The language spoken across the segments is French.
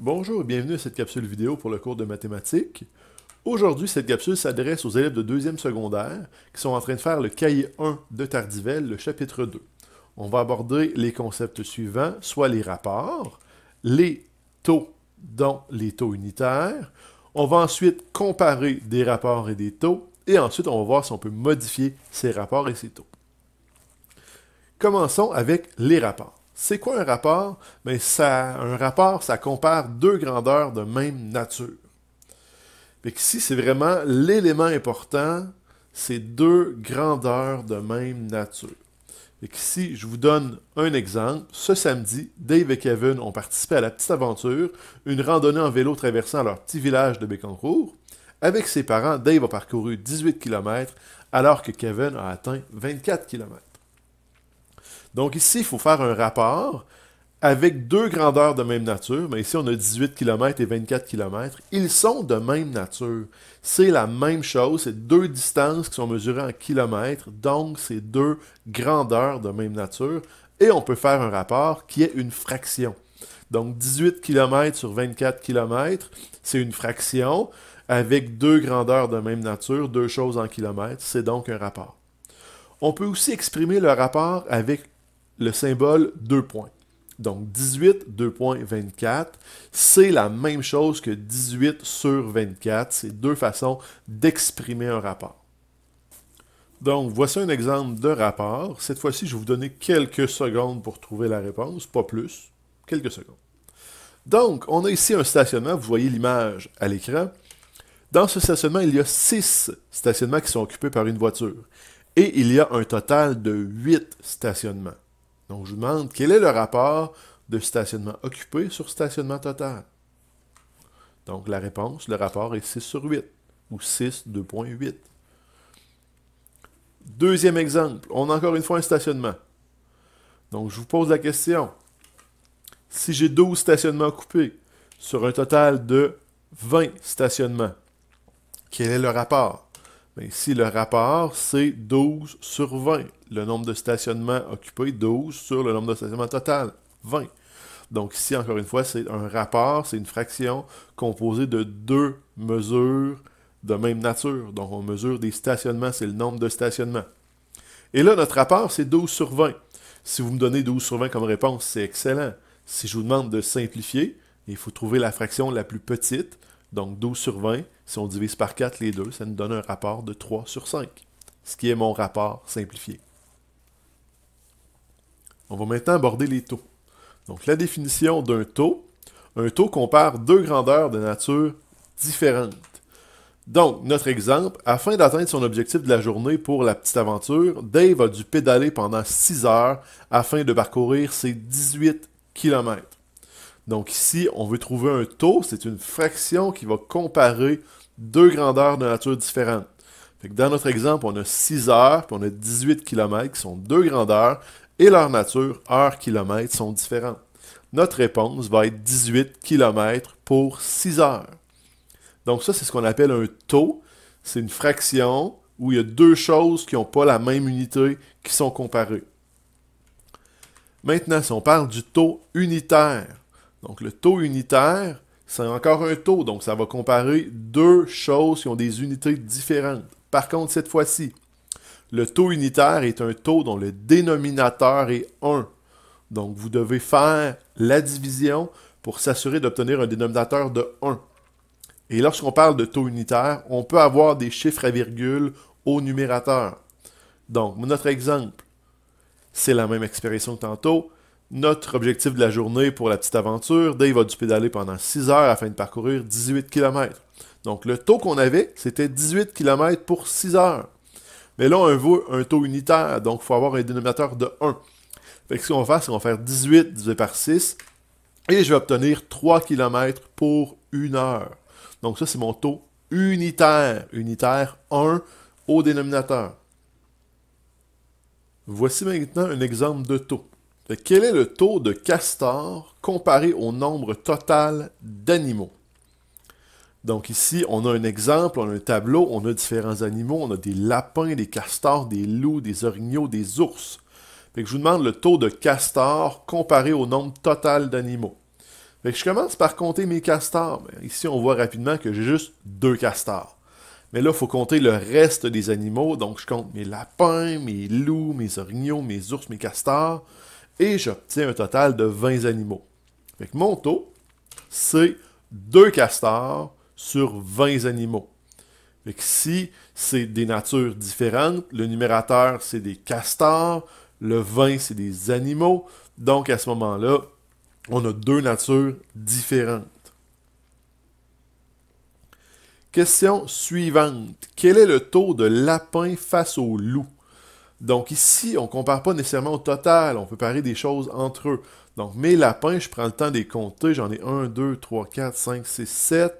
Bonjour et bienvenue à cette capsule vidéo pour le cours de mathématiques. Aujourd'hui, cette capsule s'adresse aux élèves de deuxième secondaire qui sont en train de faire le cahier 1 de Tardivelle, le chapitre 2. On va aborder les concepts suivants, soit les rapports, les taux, dont les taux unitaires. On va ensuite comparer des rapports et des taux, et ensuite on va voir si on peut modifier ces rapports et ces taux. Commençons avec les rapports. C'est quoi un rapport? Mais ben, ça, un rapport, ça compare deux grandeurs de même nature. ici, c'est vraiment l'élément important, c'est deux grandeurs de même nature. Et ici, je vous donne un exemple. Ce samedi, Dave et Kevin ont participé à la petite aventure, une randonnée en vélo traversant leur petit village de Bécancourt. Avec ses parents, Dave a parcouru 18 km alors que Kevin a atteint 24 km. Donc ici, il faut faire un rapport avec deux grandeurs de même nature, mais ici on a 18 km et 24 km, ils sont de même nature. C'est la même chose, c'est deux distances qui sont mesurées en kilomètres, donc c'est deux grandeurs de même nature, et on peut faire un rapport qui est une fraction. Donc 18 km sur 24 km, c'est une fraction avec deux grandeurs de même nature, deux choses en kilomètres, c'est donc un rapport. On peut aussi exprimer le rapport avec le symbole deux points. Donc 18, 2 points, 24, c'est la même chose que 18 sur 24. C'est deux façons d'exprimer un rapport. Donc, voici un exemple de rapport. Cette fois-ci, je vais vous donner quelques secondes pour trouver la réponse, pas plus, quelques secondes. Donc, on a ici un stationnement, vous voyez l'image à l'écran. Dans ce stationnement, il y a six stationnements qui sont occupés par une voiture et il y a un total de 8 stationnements. Donc je vous demande quel est le rapport de stationnement occupé sur stationnement total. Donc la réponse, le rapport est 6 sur 8 ou 6 2.8. Deuxième exemple, on a encore une fois un stationnement. Donc je vous pose la question. Si j'ai 12 stationnements coupés sur un total de 20 stationnements, quel est le rapport ben, ici, le rapport, c'est 12 sur 20, le nombre de stationnements occupés, 12 sur le nombre de stationnements total, 20. Donc ici, encore une fois, c'est un rapport, c'est une fraction composée de deux mesures de même nature. Donc on mesure des stationnements, c'est le nombre de stationnements. Et là, notre rapport, c'est 12 sur 20. Si vous me donnez 12 sur 20 comme réponse, c'est excellent. Si je vous demande de simplifier, il faut trouver la fraction la plus petite, donc 12 sur 20, si on divise par 4 les deux, ça nous donne un rapport de 3 sur 5, ce qui est mon rapport simplifié. On va maintenant aborder les taux. Donc la définition d'un taux, un taux compare deux grandeurs de nature différentes. Donc, notre exemple, afin d'atteindre son objectif de la journée pour la petite aventure, Dave a dû pédaler pendant 6 heures afin de parcourir ses 18 km. Donc ici, on veut trouver un taux, c'est une fraction qui va comparer deux grandeurs de nature différente. dans notre exemple, on a 6 heures, puis on a 18 km qui sont deux grandeurs, et leur nature, heures, kilomètres, sont différentes. Notre réponse va être 18 km pour 6 heures. Donc ça, c'est ce qu'on appelle un taux. C'est une fraction où il y a deux choses qui n'ont pas la même unité qui sont comparées. Maintenant, si on parle du taux unitaire, donc le taux unitaire, c'est encore un taux, donc ça va comparer deux choses qui ont des unités différentes. Par contre, cette fois-ci, le taux unitaire est un taux dont le dénominateur est 1. Donc vous devez faire la division pour s'assurer d'obtenir un dénominateur de 1. Et lorsqu'on parle de taux unitaire, on peut avoir des chiffres à virgule au numérateur. Donc, notre exemple, c'est la même expression que tantôt. Notre objectif de la journée pour la petite aventure, Dave a dû pédaler pendant 6 heures afin de parcourir 18 km. Donc le taux qu'on avait, c'était 18 km pour 6 heures. Mais là, on veut un taux unitaire, donc il faut avoir un dénominateur de 1. Fait ce qu'on va faire, c'est qu'on va faire 18 divisé par 6, et je vais obtenir 3 km pour 1 heure. Donc ça, c'est mon taux unitaire. Unitaire 1 au dénominateur. Voici maintenant un exemple de taux. Quel est le taux de castors comparé au nombre total d'animaux? Donc ici, on a un exemple, on a un tableau, on a différents animaux, on a des lapins, des castors, des loups, des orignaux, des ours. je vous demande le taux de castors comparé au nombre total d'animaux. je commence par compter mes castors. Ben, ici, on voit rapidement que j'ai juste deux castors. Mais là, il faut compter le reste des animaux. Donc, je compte mes lapins, mes loups, mes orignaux, mes ours, mes castors et j'obtiens un total de 20 animaux. mon taux, c'est 2 castors sur 20 animaux. Fait si c'est des natures différentes, le numérateur, c'est des castors, le 20, c'est des animaux. Donc, à ce moment-là, on a deux natures différentes. Question suivante. Quel est le taux de lapin face au loup? Donc ici, on ne compare pas nécessairement au total, on peut parer des choses entre eux. Donc mes lapins, je prends le temps de les compter, j'en ai 1, 2, 3, 4, 5, 6, 7,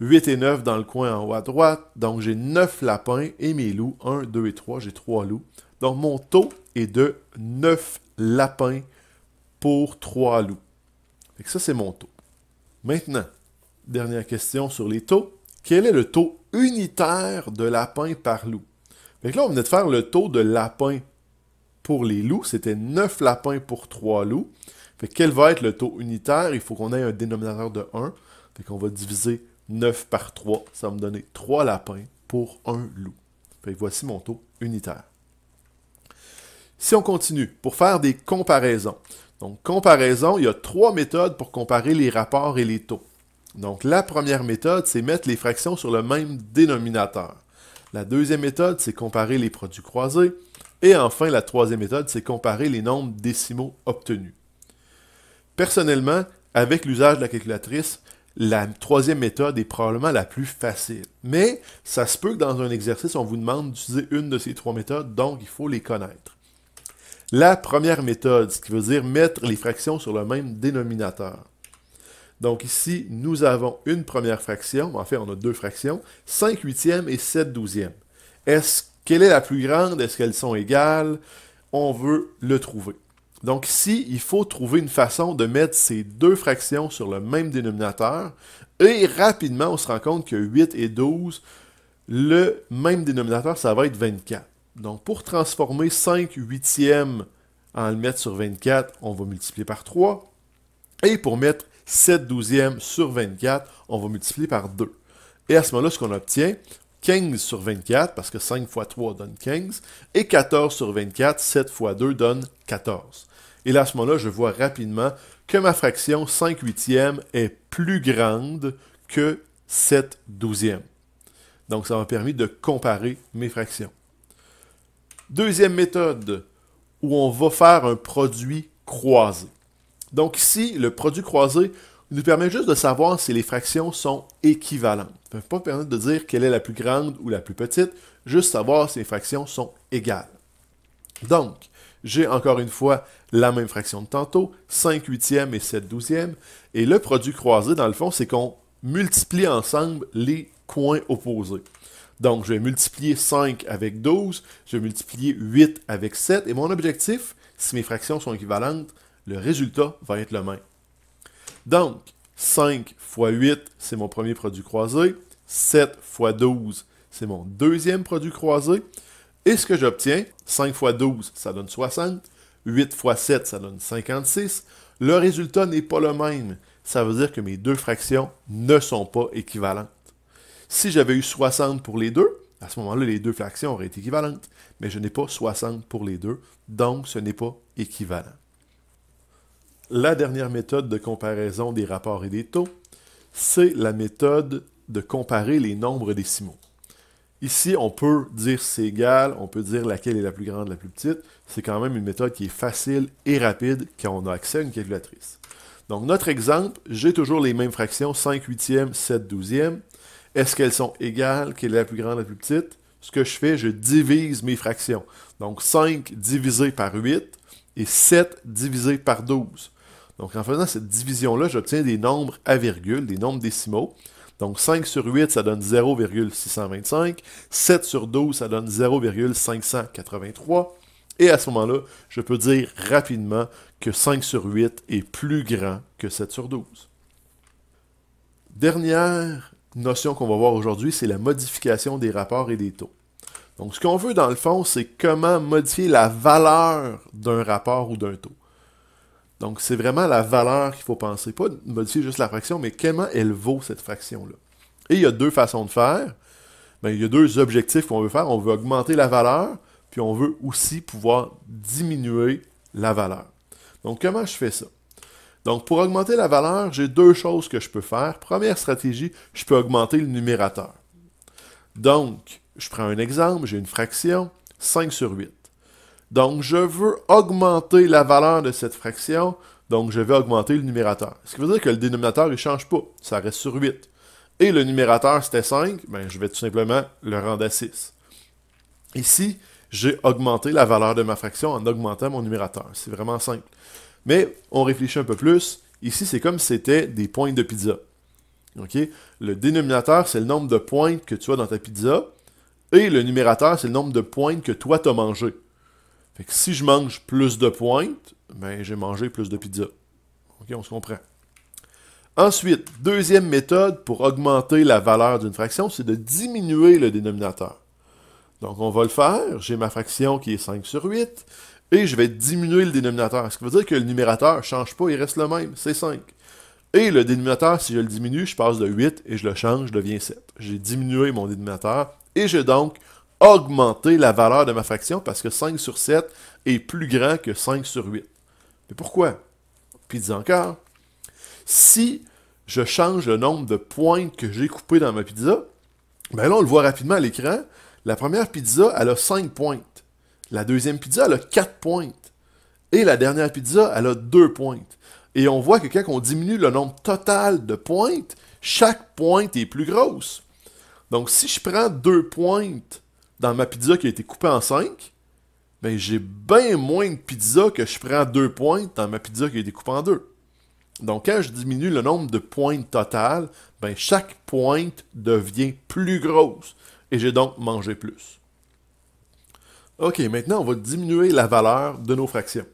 8 et 9 dans le coin en haut à droite. Donc j'ai 9 lapins et mes loups, 1, 2 et 3, j'ai 3 loups. Donc mon taux est de 9 lapins pour 3 loups. et ça, c'est mon taux. Maintenant, dernière question sur les taux. Quel est le taux unitaire de lapins par loup? là, on venait de faire le taux de lapins pour les loups. C'était 9 lapins pour 3 loups. quel va être le taux unitaire? Il faut qu'on ait un dénominateur de 1. Fait qu'on va diviser 9 par 3. Ça va me donner 3 lapins pour 1 loup. voici mon taux unitaire. Si on continue, pour faire des comparaisons. Donc, comparaison, il y a trois méthodes pour comparer les rapports et les taux. Donc, la première méthode, c'est mettre les fractions sur le même dénominateur. La deuxième méthode, c'est comparer les produits croisés. Et enfin, la troisième méthode, c'est comparer les nombres décimaux obtenus. Personnellement, avec l'usage de la calculatrice, la troisième méthode est probablement la plus facile. Mais ça se peut que dans un exercice, on vous demande d'utiliser une de ces trois méthodes, donc il faut les connaître. La première méthode, ce qui veut dire mettre les fractions sur le même dénominateur. Donc ici, nous avons une première fraction, en fait on a deux fractions, 5 huitièmes et 7 douzièmes. Est-ce quelle est la plus grande? Est-ce qu'elles sont égales? On veut le trouver. Donc ici, il faut trouver une façon de mettre ces deux fractions sur le même dénominateur. Et rapidement, on se rend compte que 8 et 12, le même dénominateur, ça va être 24. Donc pour transformer 5 huitièmes en le mettre sur 24, on va multiplier par 3. Et pour mettre 7 douzièmes sur 24, on va multiplier par 2. Et à ce moment-là, ce qu'on obtient, 15 sur 24, parce que 5 fois 3 donne 15, et 14 sur 24, 7 fois 2 donne 14. Et là, à ce moment-là, je vois rapidement que ma fraction 5 huitièmes est plus grande que 7 douzièmes. Donc, ça m'a permis de comparer mes fractions. Deuxième méthode, où on va faire un produit croisé. Donc ici, le produit croisé nous permet juste de savoir si les fractions sont équivalentes. Ça ne va pas permettre de dire quelle est la plus grande ou la plus petite, juste savoir si les fractions sont égales. Donc, j'ai encore une fois la même fraction de tantôt, 5 huitièmes et 7 douzièmes, et le produit croisé, dans le fond, c'est qu'on multiplie ensemble les coins opposés. Donc, je vais multiplier 5 avec 12, je vais multiplier 8 avec 7, et mon objectif, si mes fractions sont équivalentes, le résultat va être le même. Donc, 5 fois 8, c'est mon premier produit croisé. 7 fois 12, c'est mon deuxième produit croisé. Et ce que j'obtiens, 5 fois 12, ça donne 60. 8 x 7, ça donne 56. Le résultat n'est pas le même. Ça veut dire que mes deux fractions ne sont pas équivalentes. Si j'avais eu 60 pour les deux, à ce moment-là, les deux fractions auraient été équivalentes. Mais je n'ai pas 60 pour les deux, donc ce n'est pas équivalent. La dernière méthode de comparaison des rapports et des taux, c'est la méthode de comparer les nombres décimaux. Ici, on peut dire c'est égal, on peut dire laquelle est la plus grande, la plus petite. C'est quand même une méthode qui est facile et rapide quand on a accès à une calculatrice. Donc, notre exemple, j'ai toujours les mêmes fractions, 5 huitièmes, 7 douzièmes. Est-ce qu'elles sont égales? Quelle est la plus grande, la plus petite? Ce que je fais, je divise mes fractions. Donc, 5 divisé par 8 et 7 divisé par 12. Donc en faisant cette division-là, j'obtiens des nombres à virgule, des nombres décimaux. Donc 5 sur 8, ça donne 0,625. 7 sur 12, ça donne 0,583. Et à ce moment-là, je peux dire rapidement que 5 sur 8 est plus grand que 7 sur 12. Dernière notion qu'on va voir aujourd'hui, c'est la modification des rapports et des taux. Donc, ce qu'on veut dans le fond, c'est comment modifier la valeur d'un rapport ou d'un taux. Donc, c'est vraiment la valeur qu'il faut penser. Pas modifier juste la fraction, mais comment elle vaut cette fraction-là. Et il y a deux façons de faire. Ben, il y a deux objectifs qu'on veut faire. On veut augmenter la valeur, puis on veut aussi pouvoir diminuer la valeur. Donc, comment je fais ça? Donc, pour augmenter la valeur, j'ai deux choses que je peux faire. Première stratégie, je peux augmenter le numérateur. Donc, je prends un exemple, j'ai une fraction 5 sur 8. Donc, je veux augmenter la valeur de cette fraction. Donc, je vais augmenter le numérateur. Ce qui veut dire que le dénominateur, il ne change pas. Ça reste sur 8. Et le numérateur, c'était 5. Ben, je vais tout simplement le rendre à 6. Ici, j'ai augmenté la valeur de ma fraction en augmentant mon numérateur. C'est vraiment simple. Mais on réfléchit un peu plus. Ici, c'est comme si c'était des pointes de pizza. OK? Le dénominateur, c'est le nombre de pointes que tu as dans ta pizza. Et le numérateur, c'est le nombre de pointes que toi, tu as mangé si je mange plus de pointes, ben, j'ai mangé plus de pizza. OK, on se comprend. Ensuite, deuxième méthode pour augmenter la valeur d'une fraction, c'est de diminuer le dénominateur. Donc, on va le faire. J'ai ma fraction qui est 5 sur 8 et je vais diminuer le dénominateur. Ce qui veut dire que le numérateur ne change pas, il reste le même, c'est 5. Et le dénominateur, si je le diminue, je passe de 8 et je le change, je deviens 7. J'ai diminué mon dénominateur et j'ai donc augmenter la valeur de ma fraction parce que 5 sur 7 est plus grand que 5 sur 8. Mais pourquoi? Puis encore, si je change le nombre de pointes que j'ai coupées dans ma pizza, ben là, on le voit rapidement à l'écran. La première pizza, elle a 5 pointes. La deuxième pizza, elle a 4 pointes. Et la dernière pizza, elle a 2 pointes. Et on voit que quand on diminue le nombre total de pointes, chaque pointe est plus grosse. Donc, si je prends deux pointes dans ma pizza qui a été coupée en 5, ben j'ai bien moins de pizza que je prends deux points dans ma pizza qui a été coupée en deux. Donc quand je diminue le nombre de pointes totales, ben chaque pointe devient plus grosse et j'ai donc mangé plus. OK, maintenant on va diminuer la valeur de nos fractions.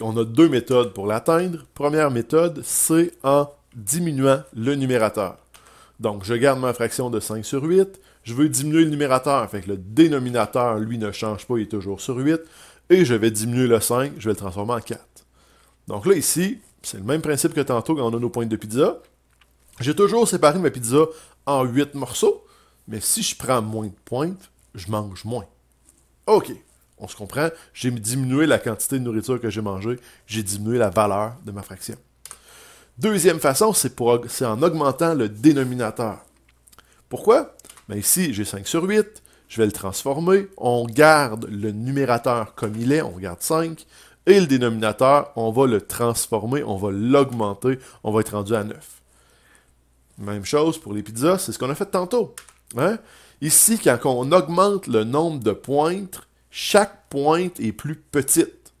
on a deux méthodes pour l'atteindre. Première méthode, c'est en diminuant le numérateur. Donc je garde ma fraction de 5 sur 8, je veux diminuer le numérateur. Fait que le dénominateur, lui, ne change pas, il est toujours sur 8. Et je vais diminuer le 5, je vais le transformer en 4. Donc là, ici, c'est le même principe que tantôt quand on a nos pointes de pizza. J'ai toujours séparé ma pizza en 8 morceaux, mais si je prends moins de pointes, je mange moins. OK, on se comprend, j'ai diminué la quantité de nourriture que j'ai mangée, j'ai diminué la valeur de ma fraction. Deuxième façon, c'est en augmentant le dénominateur. Pourquoi? Ben, ici, j'ai 5 sur 8, je vais le transformer, on garde le numérateur comme il est, on garde 5, et le dénominateur, on va le transformer, on va l'augmenter, on va être rendu à 9. Même chose pour les pizzas, c'est ce qu'on a fait tantôt. Hein? Ici, quand on augmente le nombre de pointes, chaque pointe est plus petite.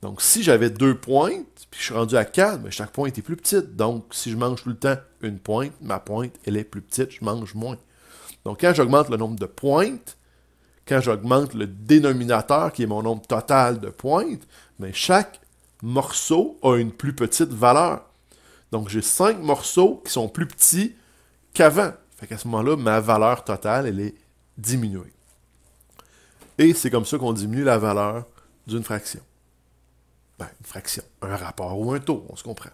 Donc, si j'avais deux pointes, puis je suis rendu à 4, mais ben, chaque pointe est plus petite. Donc, si je mange tout le temps une pointe, ma pointe, elle est plus petite, je mange moins. Donc, quand j'augmente le nombre de pointes, quand j'augmente le dénominateur, qui est mon nombre total de pointes, mais ben, chaque morceau a une plus petite valeur. Donc, j'ai cinq morceaux qui sont plus petits qu'avant. Fait qu'à ce moment-là, ma valeur totale, elle est diminuée. Et c'est comme ça qu'on diminue la valeur d'une fraction. Ben, une fraction, un rapport ou un taux, on se comprend.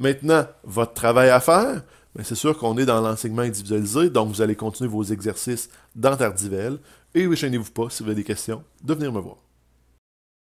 Maintenant, votre travail à faire, c'est sûr qu'on est dans l'enseignement individualisé, donc vous allez continuer vos exercices dans Tardivelle. Et ne vous pas si vous avez des questions, de venir me voir.